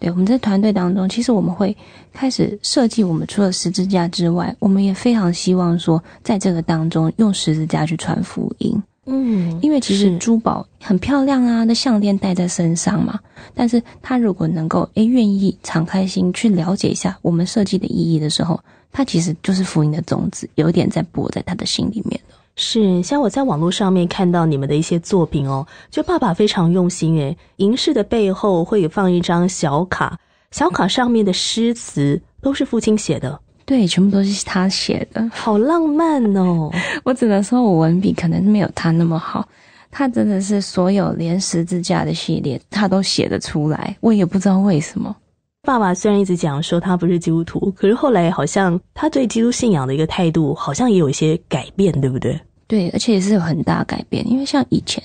对，我们在团队当中，其实我们会开始设计。我们除了十字架之外，我们也非常希望说，在这个当中用十字架去传福音。嗯，因为其实珠宝很漂亮啊，那项链戴在身上嘛。但是他如果能够哎愿意敞开心去了解一下我们设计的意义的时候，他其实就是福音的种子，有点在播在他的心里面了。是，像我在网络上面看到你们的一些作品哦，就爸爸非常用心诶，银饰的背后会放一张小卡，小卡上面的诗词都是父亲写的。对，全部都是他写的，好浪漫哦！我只能说，我文笔可能没有他那么好。他真的是所有连十字架的系列，他都写的出来。我也不知道为什么。爸爸虽然一直讲说他不是基督徒，可是后来好像他对基督信仰的一个态度，好像也有一些改变，对不对？对，而且也是有很大改变。因为像以前，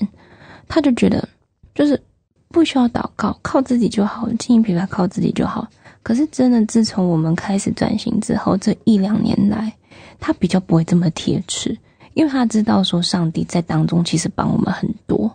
他就觉得就是不需要祷告，靠自己就好，经营品牌靠自己就好。可是真的，自从我们开始转型之后，这一两年来，他比较不会这么贴切，因为他知道说上帝在当中其实帮我们很多。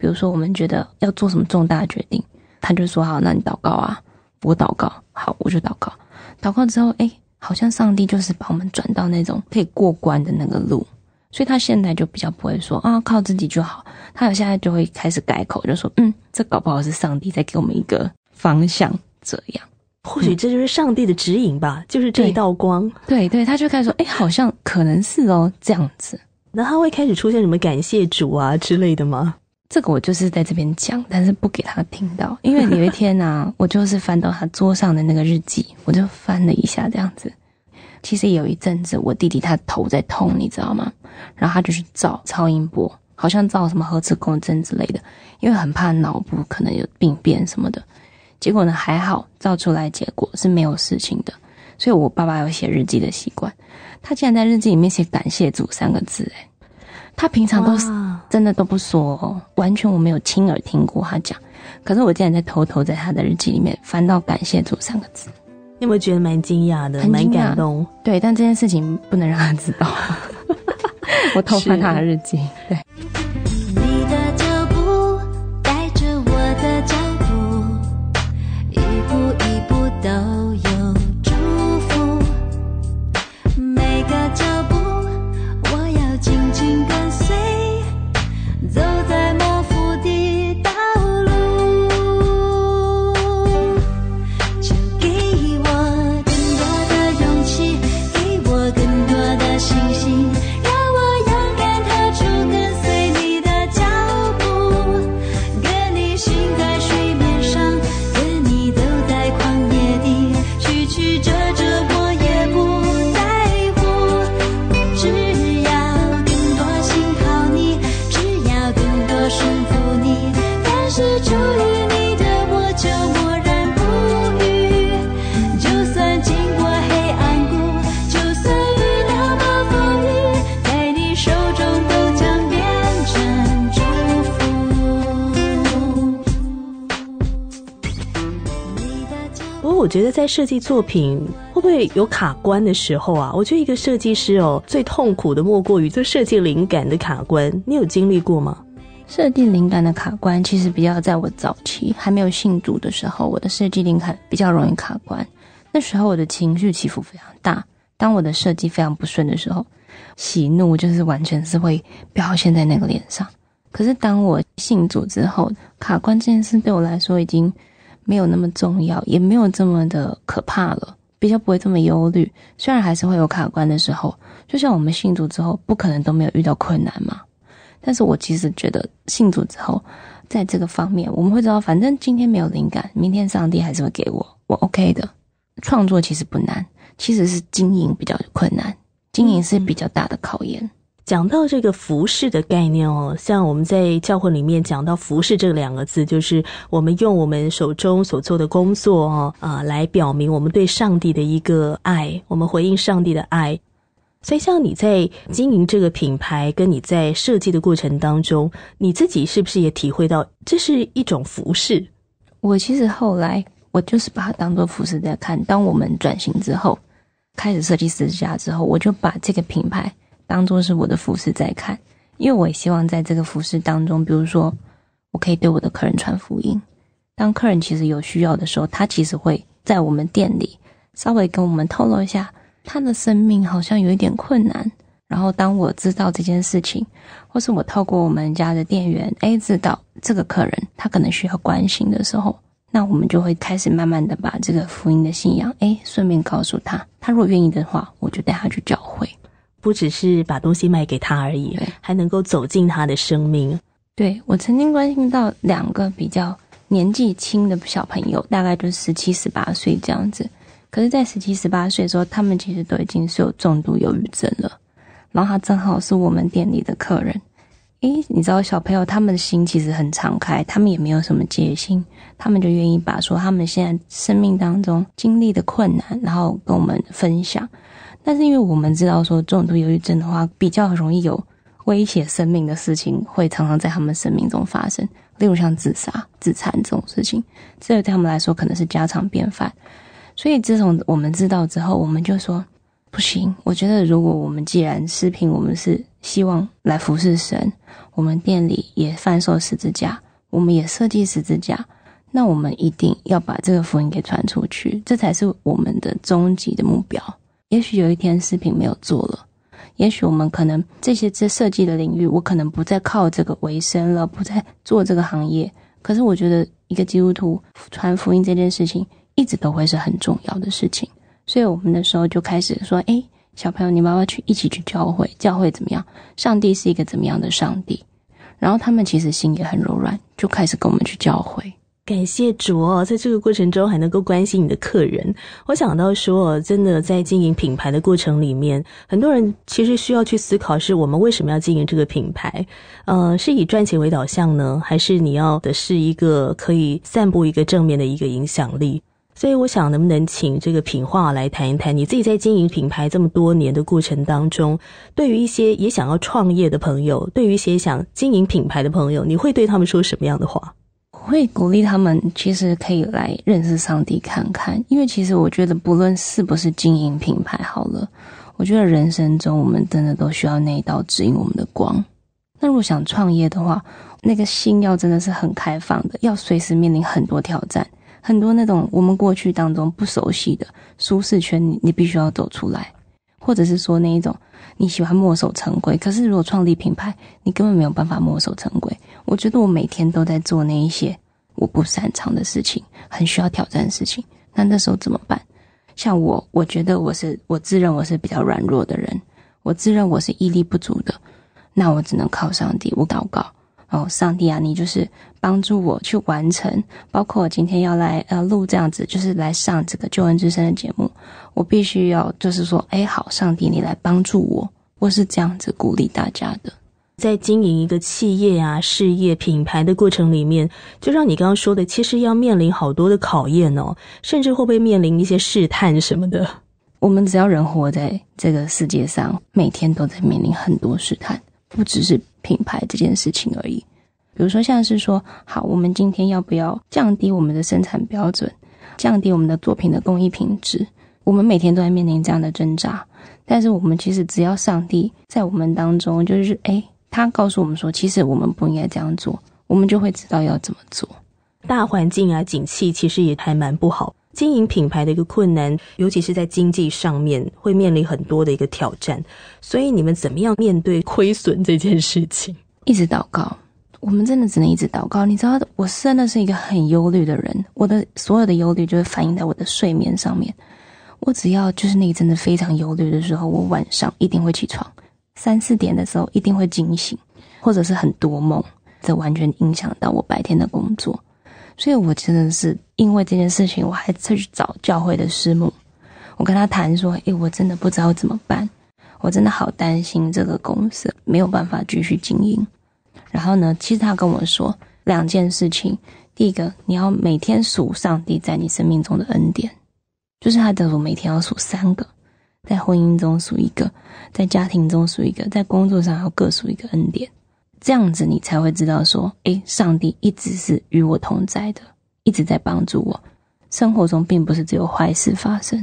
比如说，我们觉得要做什么重大决定，他就说好，那你祷告啊，我祷告，好，我就祷告。祷告之后，哎，好像上帝就是把我们转到那种可以过关的那个路，所以他现在就比较不会说啊靠自己就好，他有现在就会开始改口，就说嗯，这搞不好是上帝在给我们一个方向，这样。或许这就是上帝的指引吧，就是这一道光。对对，他就开始说：“哎，好像可能是哦这样子。”那他会开始出现什么感谢主啊之类的吗？这个我就是在这边讲，但是不给他听到，因为有一天啊，我就是翻到他桌上的那个日记，我就翻了一下这样子。其实有一阵子，我弟弟他头在痛，你知道吗？然后他就去照超音波，好像照什么核磁共振之类的，因为很怕脑部可能有病变什么的。结果呢？还好，造出来结果是没有事情的。所以，我爸爸有写日记的习惯。他竟然在日记里面写“感谢主”三个字哎！他平常都真的都不说，完全我没有亲耳听过他讲。可是，我竟然在偷偷在他的日记里面翻到“感谢主”三个字，你有没有觉得蛮惊讶的？很感动。对，但这件事情不能让他知道。我偷翻他的日记。对。觉得在设计作品会不会有卡关的时候啊？我觉得一个设计师哦，最痛苦的莫过于这设计灵感的卡关。你有经历过吗？设计灵感的卡关其实比较在我早期还没有信主的时候，我的设计灵感比较容易卡关。那时候我的情绪起伏非常大，当我的设计非常不顺的时候，喜怒就是完全是会表现在那个脸上。可是当我信主之后，卡关这件事对我来说已经。没有那么重要，也没有这么的可怕了，比较不会这么忧虑。虽然还是会有卡关的时候，就像我们信主之后，不可能都没有遇到困难嘛。但是我其实觉得信主之后，在这个方面，我们会知道，反正今天没有灵感，明天上帝还是会给我，我 OK 的。创作其实不难，其实是经营比较困难，经营是比较大的考验。讲到这个服饰的概念哦，像我们在教会里面讲到服饰这两个字，就是我们用我们手中所做的工作哦啊，来表明我们对上帝的一个爱，我们回应上帝的爱。所以，像你在经营这个品牌，跟你在设计的过程当中，你自己是不是也体会到这是一种服饰？我其实后来我就是把它当做服饰在看。当我们转型之后，开始设计私家之后，我就把这个品牌。当做是我的服饰在看，因为我也希望在这个服饰当中，比如说，我可以对我的客人传福音。当客人其实有需要的时候，他其实会在我们店里稍微跟我们透露一下，他的生命好像有一点困难。然后当我知道这件事情，或是我透过我们家的店员哎知道这个客人他可能需要关心的时候，那我们就会开始慢慢的把这个福音的信仰哎顺便告诉他，他如果愿意的话，我就带他去教会。不只是把东西卖给他而已，还能够走进他的生命。对我曾经关心到两个比较年纪轻的小朋友，大概就十七、十八岁这样子。可是，在十七、十八岁的时候，他们其实都已经是有重度忧郁症了。然后他正好是我们店里的客人。诶，你知道，小朋友他们的心其实很敞开，他们也没有什么戒心，他们就愿意把说他们现在生命当中经历的困难，然后跟我们分享。但是，因为我们知道说重度忧郁症的话，比较容易有威胁生命的事情，会常常在他们生命中发生，例如像自杀、自残这种事情，这对他们来说可能是家常便饭。所以，自从我们知道之后，我们就说不行。我觉得，如果我们既然视频，我们是希望来服侍神，我们店里也贩售十字架，我们也设计十字架，那我们一定要把这个福音给传出去，这才是我们的终极的目标。也许有一天视频没有做了，也许我们可能这些这设计的领域，我可能不再靠这个为生了，不再做这个行业。可是我觉得一个基督徒传福音这件事情，一直都会是很重要的事情。所以我们那时候就开始说：“哎，小朋友，你妈妈去一起去教会，教会怎么样？上帝是一个怎么样的上帝？”然后他们其实心也很柔软，就开始跟我们去教会。感谢卓，在这个过程中还能够关心你的客人。我想到说，真的在经营品牌的过程里面，很多人其实需要去思考，是我们为什么要经营这个品牌？呃，是以赚钱为导向呢，还是你要的是一个可以散布一个正面的一个影响力？所以，我想能不能请这个品化来谈一谈，你自己在经营品牌这么多年的过程当中，对于一些也想要创业的朋友，对于一些想经营品牌的朋友，你会对他们说什么样的话？我会鼓励他们，其实可以来认识上帝看看，因为其实我觉得，不论是不是经营品牌，好了，我觉得人生中我们真的都需要那一道指引我们的光。那如果想创业的话，那个信要真的是很开放的，要随时面临很多挑战，很多那种我们过去当中不熟悉的舒适圈，你你必须要走出来。或者是说那一种你喜欢墨守成规，可是如果创立品牌，你根本没有办法墨守成规。我觉得我每天都在做那一些我不擅长的事情，很需要挑战的事情。那那时候怎么办？像我，我觉得我是我自认我是比较软弱的人，我自认我是毅力不足的，那我只能靠上帝，我祷告。哦，上帝啊，你就是帮助我去完成，包括我今天要来呃录这样子，就是来上这个救恩之声的节目，我必须要就是说，哎，好，上帝，你来帮助我，我是这样子鼓励大家的。在经营一个企业啊、事业、品牌的过程里面，就像你刚刚说的，其实要面临好多的考验哦，甚至会被面临一些试探什么的。我们只要人活在这个世界上，每天都在面临很多试探，不只是。品牌这件事情而已，比如说像是说，好，我们今天要不要降低我们的生产标准，降低我们的作品的工艺品质？我们每天都在面临这样的挣扎，但是我们其实只要上帝在我们当中，就是诶，他告诉我们说，其实我们不应该这样做，我们就会知道要怎么做。大环境啊，景气其实也还蛮不好。经营品牌的一个困难，尤其是在经济上面，会面临很多的一个挑战。所以你们怎么样面对亏损这件事情？一直祷告，我们真的只能一直祷告。你知道，我真的是一个很忧虑的人。我的所有的忧虑就会反映在我的睡眠上面。我只要就是那个真的非常忧虑的时候，我晚上一定会起床，三四点的时候一定会惊醒，或者是很多梦，这完全影响到我白天的工作。所以我真的是因为这件事情，我还去找教会的师母，我跟她谈说，诶，我真的不知道怎么办，我真的好担心这个公司没有办法继续经营。然后呢，其实他跟我说两件事情，第一个，你要每天数上帝在你生命中的恩典，就是他的我每天要数三个，在婚姻中数一个，在家庭中数一个，在工作上要各数一个恩典。这样子你才会知道，说，诶，上帝一直是与我同在的，一直在帮助我。生活中并不是只有坏事发生。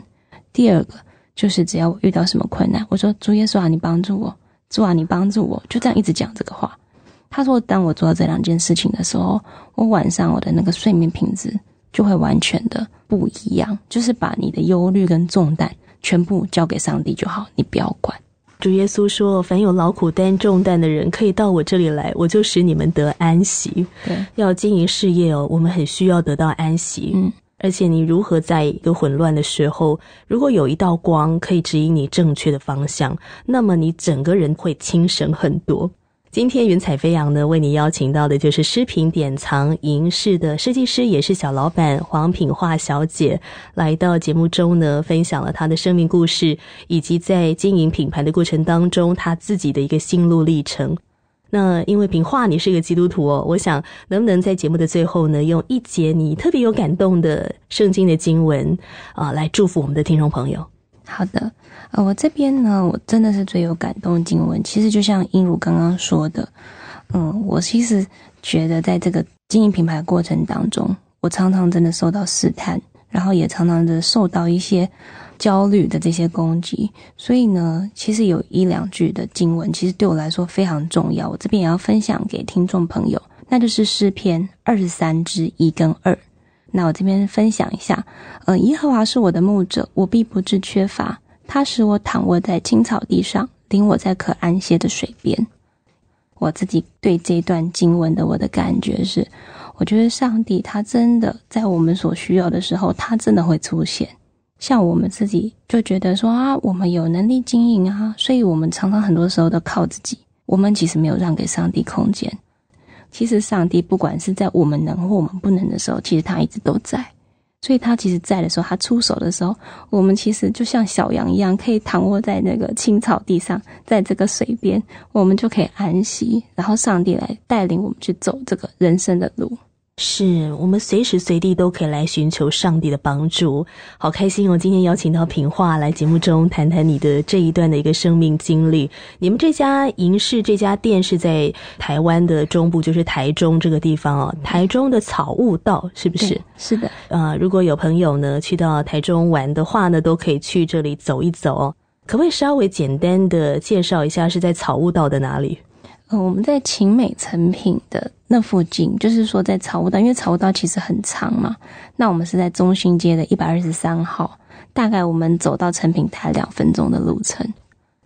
第二个就是，只要我遇到什么困难，我说主耶稣啊，你帮助我，主啊，你帮助我，就这样一直讲这个话。他说，当我做到这两件事情的时候，我晚上我的那个睡眠品质就会完全的不一样。就是把你的忧虑跟重担全部交给上帝就好，你不要管。主耶稣说：“凡有劳苦担重担的人，可以到我这里来，我就使你们得安息。”对，要经营事业哦，我们很需要得到安息。嗯，而且你如何在一个混乱的时候，如果有一道光可以指引你正确的方向，那么你整个人会轻省很多。今天云彩飞扬呢，为你邀请到的就是诗品典藏银饰的设计师，也是小老板黄品画小姐，来到节目中呢，分享了她的生命故事，以及在经营品牌的过程当中，她自己的一个心路历程。那因为品画，你是一个基督徒哦，我想能不能在节目的最后呢，用一节你特别有感动的圣经的经文啊，来祝福我们的听众朋友。好的，呃，我这边呢，我真的是最有感动经文。其实就像英如刚刚说的，嗯，我其实觉得在这个经营品牌过程当中，我常常真的受到试探，然后也常常的受到一些焦虑的这些攻击。所以呢，其实有一两句的经文，其实对我来说非常重要。我这边也要分享给听众朋友，那就是诗篇二十三之一跟二。那我这边分享一下，呃，耶和华是我的牧者，我必不致缺乏。他使我躺卧在青草地上，领我在可安歇的水边。我自己对这段经文的我的感觉是，我觉得上帝他真的在我们所需要的时候，他真的会出现。像我们自己就觉得说啊，我们有能力经营啊，所以我们常常很多时候都靠自己，我们其实没有让给上帝空间。其实，上帝不管是在我们能或我们不能的时候，其实他一直都在。所以，他其实，在的时候，他出手的时候，我们其实就像小羊一样，可以躺卧在那个青草地上，在这个水边，我们就可以安息。然后，上帝来带领我们去走这个人生的路。是我们随时随地都可以来寻求上帝的帮助，好开心！哦！今天邀请到平化来节目中谈谈你的这一段的一个生命经历。你们这家银饰这家店是在台湾的中部，就是台中这个地方哦，台中的草悟道是不是？是的，呃，如果有朋友呢去到台中玩的话呢，都可以去这里走一走。哦。可不可以稍微简单的介绍一下是在草悟道的哪里？嗯，我们在晴美成品的那附近，就是说在草悟道，因为草悟道其实很长嘛。那我们是在中心街的一百二十三号，大概我们走到成品台两分钟的路程。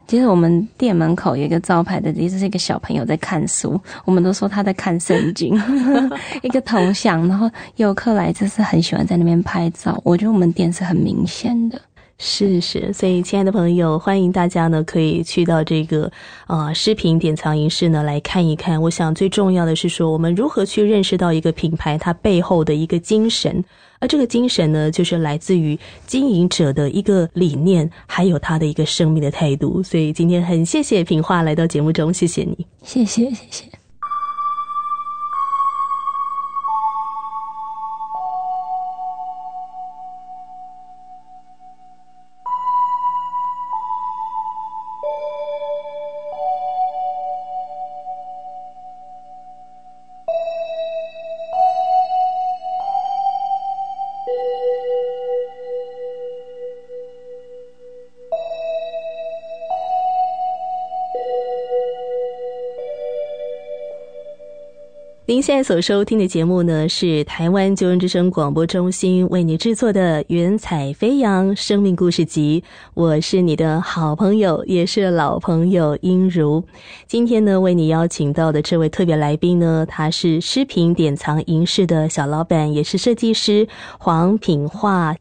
其实我们店门口有一个招牌的，其实是一个小朋友在看书，我们都说他在看圣经，一个头像。然后游客来就是很喜欢在那边拍照，我觉得我们店是很明显的。是是，所以，亲爱的朋友，欢迎大家呢，可以去到这个，呃，视频典藏银饰呢来看一看。我想最重要的是说，我们如何去认识到一个品牌它背后的一个精神，而这个精神呢，就是来自于经营者的一个理念，还有他的一个生命的态度。所以今天很谢谢平化来到节目中，谢谢你，谢谢，谢谢。现在所收听的节目呢，是台湾救人之声广播中心为你制作的《云彩飞扬生命故事集》，我是你的好朋友，也是老朋友英如。今天呢，为你邀请到的这位特别来宾呢，他是诗品典藏银饰的小老板，也是设计师黄品化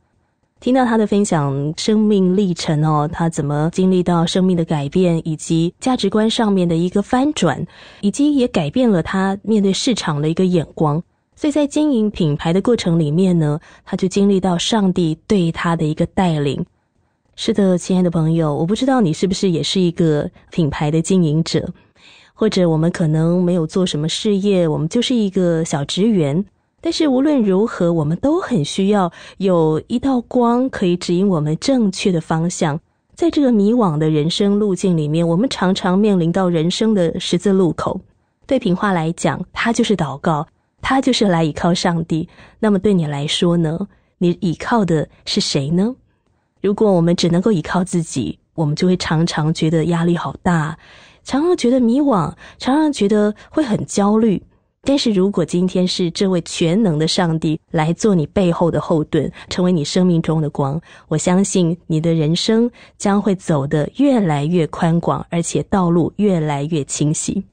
听到他的分享，生命历程哦，他怎么经历到生命的改变，以及价值观上面的一个翻转，以及也改变了他面对市场的一个眼光。所以在经营品牌的过程里面呢，他就经历到上帝对他的一个带领。是的，亲爱的朋友，我不知道你是不是也是一个品牌的经营者，或者我们可能没有做什么事业，我们就是一个小职员。但是无论如何，我们都很需要有一道光可以指引我们正确的方向。在这个迷惘的人生路径里面，我们常常面临到人生的十字路口。对平话来讲，它就是祷告，它就是来依靠上帝。那么对你来说呢？你依靠的是谁呢？如果我们只能够依靠自己，我们就会常常觉得压力好大，常常觉得迷惘，常常觉得会很焦虑。但是如果今天是这位全能的上帝来做你背后的后盾，成为你生命中的光，我相信你的人生将会走得越来越宽广，而且道路越来越清晰。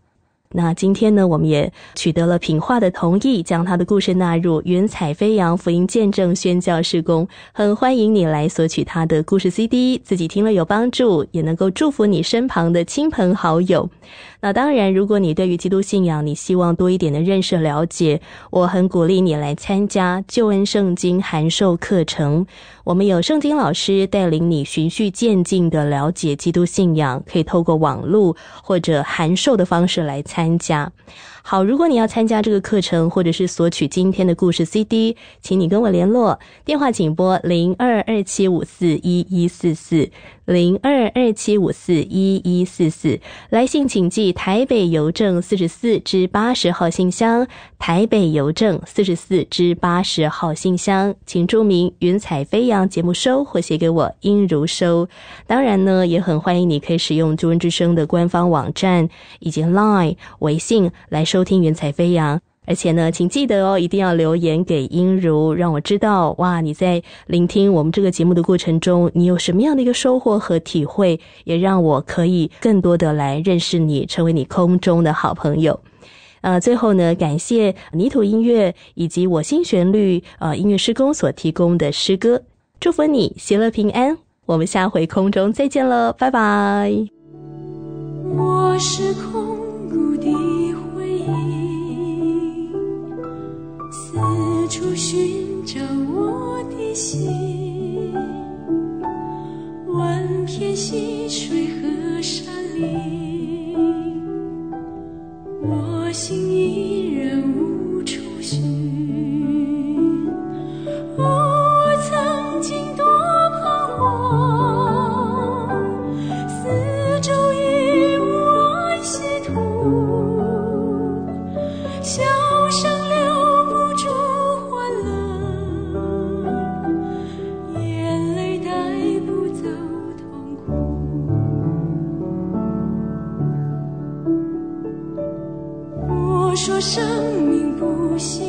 那今天呢，我们也取得了品化的同意，将他的故事纳入《云彩飞扬福音见证宣教事工》，很欢迎你来索取他的故事 CD，自己听了有帮助，也能够祝福你身旁的亲朋好友。那当然，如果你对于基督信仰你希望多一点的认识了解，我很鼓励你来参加救恩圣经函授课程，我们有圣经老师带领你循序渐进的了解基督信仰，可以透过网络或者函授的方式来参。参加好，如果你要参加这个课程，或者是索取今天的故事 CD，请你跟我联络，电话请拨零二二七五四一一四四。零二二七五四一一四四来信，请寄台北邮政四十四至八十号信箱。台北邮政四十四至八十号信箱，请注明“云彩飞扬”节目收或写给我音如收。当然呢，也很欢迎你可以使用《中文之声》的官方网站以及 LINE 微信来收听“云彩飞扬”。而且呢，请记得哦，一定要留言给音如，让我知道哇，你在聆听我们这个节目的过程中，你有什么样的一个收获和体会，也让我可以更多的来认识你，成为你空中的好朋友。呃，最后呢，感谢泥土音乐以及我心旋律呃音乐施工所提供的诗歌，祝福你喜乐平安，我们下回空中再见了，拜拜。我处寻找我的心，万片溪水和山林，我心依然无。生命不息。